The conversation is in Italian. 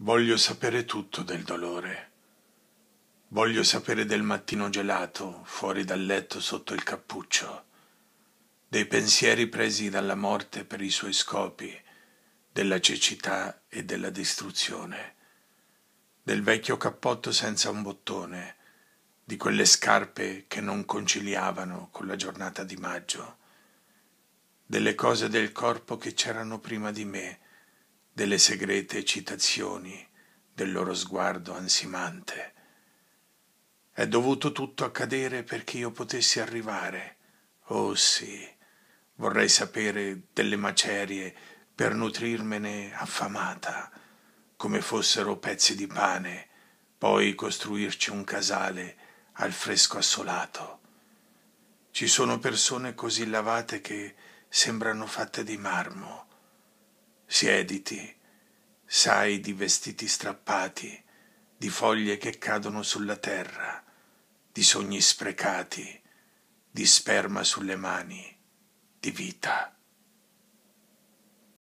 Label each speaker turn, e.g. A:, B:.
A: Voglio sapere tutto del dolore. Voglio sapere del mattino gelato, fuori dal letto sotto il cappuccio, dei pensieri presi dalla morte per i suoi scopi, della cecità e della distruzione, del vecchio cappotto senza un bottone, di quelle scarpe che non conciliavano con la giornata di maggio, delle cose del corpo che c'erano prima di me, delle segrete eccitazioni del loro sguardo ansimante. È dovuto tutto accadere perché io potessi arrivare. Oh sì, vorrei sapere delle macerie per nutrirmene affamata, come fossero pezzi di pane, poi costruirci un casale al fresco assolato. Ci sono persone così lavate che sembrano fatte di marmo, Siediti, sai di vestiti strappati, di foglie che cadono sulla terra, di sogni sprecati, di sperma sulle mani, di vita.